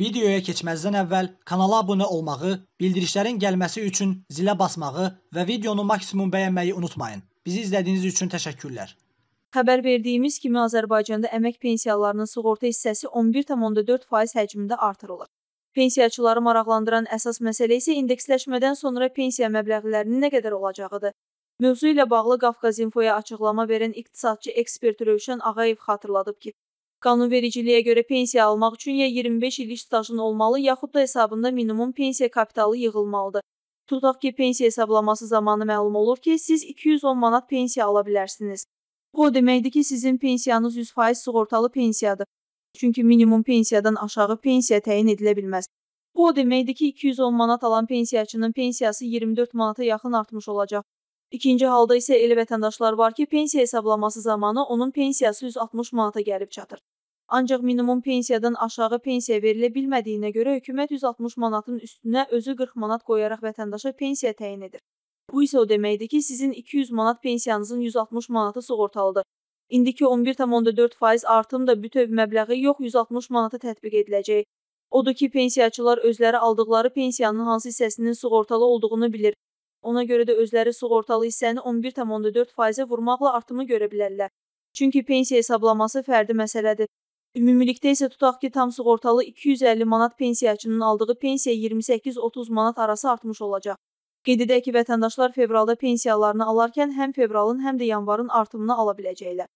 Videoya keçməzdən əvvəl kanala abunə olmağı, bildirişlərin gəlməsi üçün zilə basmağı və videonu maksimum bəyənməyi unutmayın. Bizi izlədiyiniz üçün təşəkkürlər. Xəbər verdiyimiz kimi Azərbaycanda əmək pensiyalarının sığorta hissəsi 11,4% həcmində artırılır. Pensiyaçıları maraqlandıran əsas məsələ isə indeksləşmədən sonra pensiya məbləğlərinin nə qədər olacağıdır. Mövzu ilə bağlı Qafqaz Infoya açıqlama verən iqtisadçı ekspert Rövşən Ağayev xatırladıb ki, Qanunvericiliyə görə pensiya almaq üçün ya 25 illik stajın olmalı, yaxud da hesabında minimum pensiya kapitalı yığılmalıdır. Tutaq ki, pensiya hesablaması zamanı məlum olur ki, siz 210 manat pensiya ala bilərsiniz. Bu o deməkdir ki, sizin pensiyanız 100% sığortalı pensiyadır. Çünki minimum pensiyadan aşağı pensiya təyin edilə bilməz. Bu o deməkdir ki, 210 manat alan pensiyaçının pensiyası 24 manata yaxın artmış olacaq. İkinci halda isə elə vətəndaşlar var ki, pensiya hesablaması zamanı onun pensiyası 160 manata gəlib çatır. Ancaq minimum pensiyadan aşağı pensiya verilə bilmədiyinə görə hökumət 160 manatın üstünə özü 40 manat qoyaraq vətəndaşa pensiya təyin edir. Bu isə o deməkdir ki, sizin 200 manat pensiyanızın 160 manatı sığortalıdır. İndiki 11,4% artım da bütöv məbləği yox 160 manata tətbiq ediləcək. Odur ki, pensiyaçılar özləri aldıqları pensiyanın hansı hissəsinin sığortalı olduğunu bilir. Ona görə də özləri sığortalı hissəni 11,4%-ə vurmaqla artımı görə bilərlər. Çünki pensiya hesablaması fərdi məsələdir. Ümumilikdə isə tutaq ki, tam sığortalı 250 manat pensiyaçının aldığı pensiya 28-30 manat arası artmış olacaq. Qeyd edək ki, vətəndaşlar fevralda pensiyalarını alarkən həm fevralın, həm də yanvarın artımını ala biləcəklər.